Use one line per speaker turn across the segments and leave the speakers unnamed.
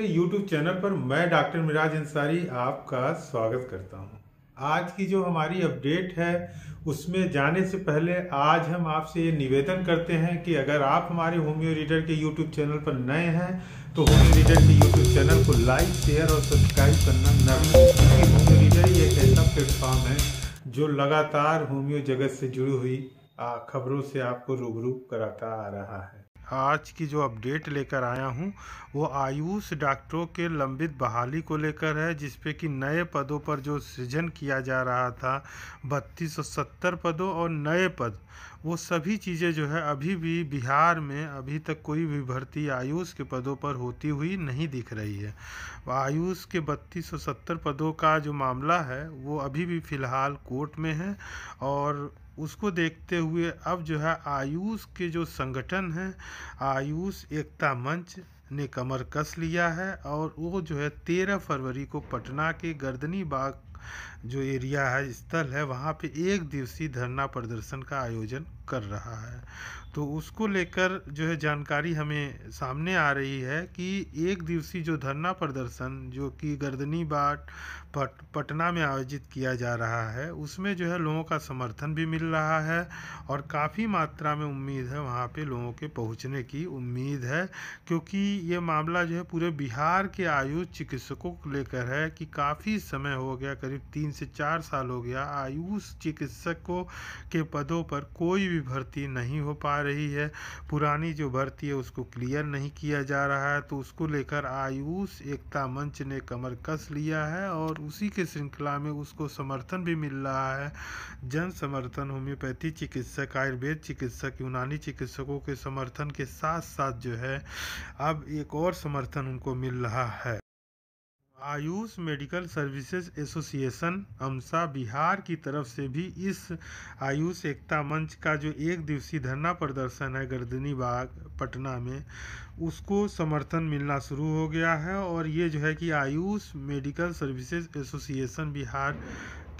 के YouTube channel पर मैं डॉक्टर मिराज अंसारी आपका स्वागत करता हूं। आज की जो हमारी अपडेट है उसमें जाने से पहले आज हम आपसे ये निवेदन करते हैं कि अगर आप हमारे होम्यो रीडर के YouTube चैनल पर नए हैं तो होम्यो रीडर के YouTube चैनल को लाइक शेयर और सब्सक्राइब करना न क्योंकि होम्यो रीडर ही एक ऐसा प्लेटफॉर्म है जो लगातार होम्यो जगत से जुड़ी हुई खबरों से आपको रूबरू कराता आ रहा है आज की जो अपडेट लेकर आया हूं वो आयुष डॉक्टरों के लंबित बहाली को लेकर है जिसपे कि नए पदों पर जो सृजन किया जा रहा था बत्तीस सौ सत्तर पदों और नए पद वो सभी चीज़ें जो है अभी भी बिहार में अभी तक कोई भी भर्ती आयुष के पदों पर होती हुई नहीं दिख रही है आयुष के बत्तीस सौ सत्तर पदों का जो मामला है वो अभी भी फ़िलहाल कोर्ट में है और उसको देखते हुए अब जो है आयुष के जो संगठन हैं आयुष एकता मंच ने कमर कस लिया है और वो जो है तेरह फरवरी को पटना के गर्दनी बाग जो एरिया है स्थल है वहाँ पे एक दिवसीय धरना प्रदर्शन का आयोजन कर रहा है तो उसको लेकर जो है जानकारी हमें सामने आ रही है कि एक दिवसीय जो धरना प्रदर्शन जो कि गर्दनी बाट पट पटना में आयोजित किया जा रहा है उसमें जो है लोगों का समर्थन भी मिल रहा है और काफ़ी मात्रा में उम्मीद है वहाँ पे लोगों के पहुँचने की उम्मीद है क्योंकि ये मामला जो है पूरे बिहार के आयुष चिकित्सकों को लेकर है कि काफ़ी समय हो गया करीब करीब तीन से चार साल हो गया आयुष चिकित्सकों के पदों पर कोई भी भर्ती नहीं हो पा रही है पुरानी जो भर्ती है उसको क्लियर नहीं किया जा रहा है तो उसको लेकर आयुष एकता मंच ने कमर कस लिया है और उसी के श्रृंखला में उसको समर्थन भी मिल रहा है जन समर्थन होम्योपैथी चिकित्सक आयुर्वेद चिकित्सक यूनानी चिकित्सकों के समर्थन के साथ साथ जो है अब एक और समर्थन उनको मिल रहा है AYUSH medical services association AMSA Bihar की तरफ से भी इस आयुष एकता मंच का जो एक दिवसीय धरना प्रदर्शन है गर्दनी बाग पटना में उसको समर्थन मिलना शुरू हो गया है और ये जो है कि AYUSH medical services association Bihar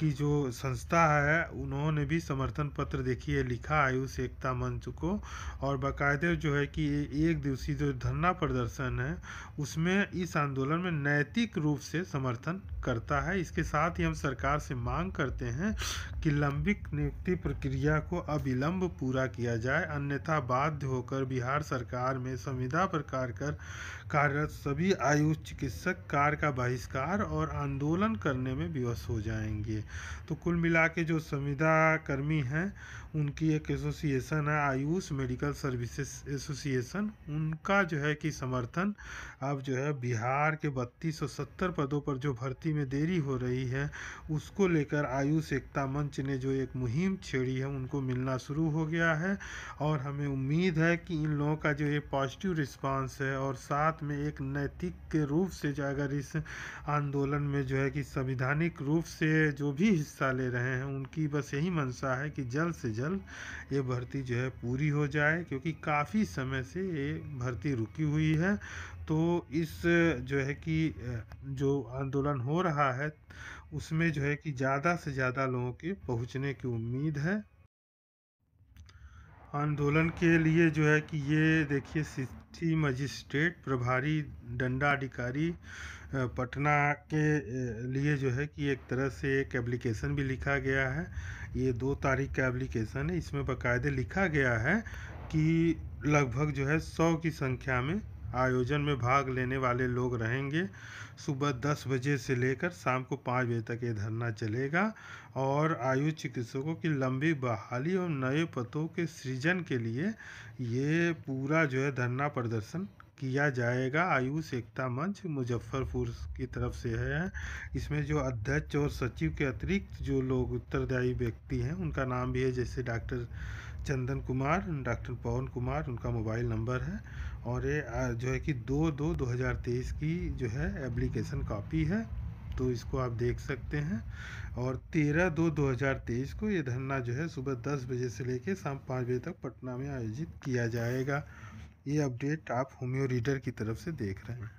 की जो संस्था है उन्होंने भी समर्थन पत्र देखिए लिखा आयुष एकता मंच को और बाकायदे जो है कि एक दिवसीय जो धरना प्रदर्शन है उसमें इस आंदोलन में नैतिक रूप से समर्थन करता है इसके साथ ही हम सरकार से मांग करते हैं कि लंबित नियुक्ति प्रक्रिया को अविलंब पूरा किया जाए अन्यथा बाध्य होकर बिहार सरकार में संविदा पर कार्य कर कार्यरत सभी आयुष चिकित्सक कार्य का बहिष्कार और आंदोलन करने में विवश हो जाएंगे तो कुल मिला के जो संविदा कर्मी हैं उनकी एक एसोसिएशन है आयुष मेडिकल सर्विसेज एसोसिएशन उनका जो है कि समर्थन अब जो है बिहार के बत्तीस सौ सत्तर पदों पर जो भर्ती में देरी हो रही है उसको लेकर आयुष एकता मंच ने जो एक मुहिम छेड़ी है उनको मिलना शुरू हो गया है और हमें उम्मीद है कि इन लोगों का जो ये पॉजिटिव रिस्पांस है और साथ में एक नैतिक के रूप से जो अगर इस आंदोलन में जो है कि संविधानिक रूप से जो भी हिस्सा ले रहे हैं उनकी बस यही मंशा है कि जल्द से जल्द जल्द ये भर्ती जो है पूरी हो जाए क्योंकि काफ़ी समय से ये भर्ती रुकी हुई है तो इस जो है कि जो आंदोलन हो रहा है उसमें जो है कि ज़्यादा से ज़्यादा लोगों के पहुँचने की उम्मीद है आंदोलन के लिए जो है कि ये देखिए सिटी मजिस्ट्रेट प्रभारी दंडाधिकारी पटना के लिए जो है कि एक तरह से एक एप्लीकेशन भी लिखा गया है ये दो तारीख का एप्लीकेशन है इसमें बाकायदे लिखा गया है कि लगभग जो है सौ की संख्या में आयोजन में भाग लेने वाले लोग रहेंगे सुबह दस बजे से लेकर शाम को पाँच बजे तक ये धरना चलेगा और आयु चिकित्सकों की लंबी बहाली और नए पतों के सृजन के लिए ये पूरा जो है धरना प्रदर्शन किया जाएगा आयुष एकता मंच मुजफ्फरपुर की तरफ से है इसमें जो अध्यक्ष और सचिव के अतिरिक्त जो लोग उत्तरदायी व्यक्ति हैं उनका नाम भी है जैसे डॉक्टर चंदन कुमार डॉक्टर पवन कुमार उनका मोबाइल नंबर है और ये जो है कि दो दो दो हज़ार तेईस की जो है एप्लीकेशन कॉपी है तो इसको आप देख सकते हैं और तेरह दो दो हज़ार तेईस को ये धरना जो है सुबह दस बजे से लेकर शाम पाँच बजे तक पटना में आयोजित किया जाएगा ये अपडेट आप होम्यो रीडर की तरफ से देख रहे हैं